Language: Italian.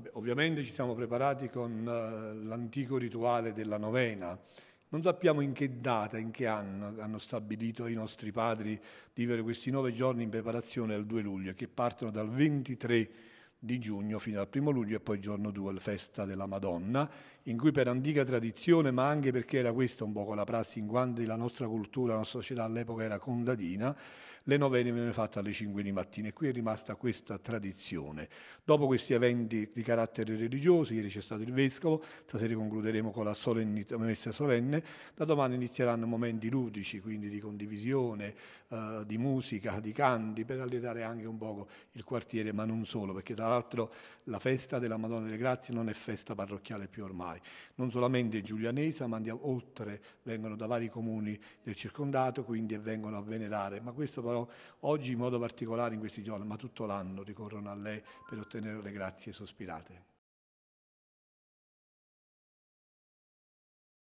Vabbè, ovviamente ci siamo preparati con uh, l'antico rituale della novena. Non sappiamo in che data, in che anno hanno stabilito i nostri padri di vivere questi nove giorni in preparazione al 2 luglio, che partono dal 23 di giugno fino al primo luglio e poi giorno 2 la festa della Madonna, in cui per antica tradizione, ma anche perché era questa un po' la prassi in quanto la nostra cultura, la nostra società all'epoca era contadina, le novene venivano fatte alle 5 di mattina e qui è rimasta questa tradizione. Dopo questi eventi di carattere religioso, ieri c'è stato il vescovo, stasera concluderemo con la solennità, messa solenne, da domani inizieranno momenti ludici, quindi di condivisione, eh, di musica, di canti, per allietare anche un poco il quartiere, ma non solo, perché tra tra l'altro la festa della Madonna delle Grazie non è festa parrocchiale più ormai, non solamente giulianese, ma andiamo oltre, vengono da vari comuni del circondato, quindi vengono a venerare, ma questo però oggi in modo particolare in questi giorni, ma tutto l'anno ricorrono a lei per ottenere le grazie sospirate.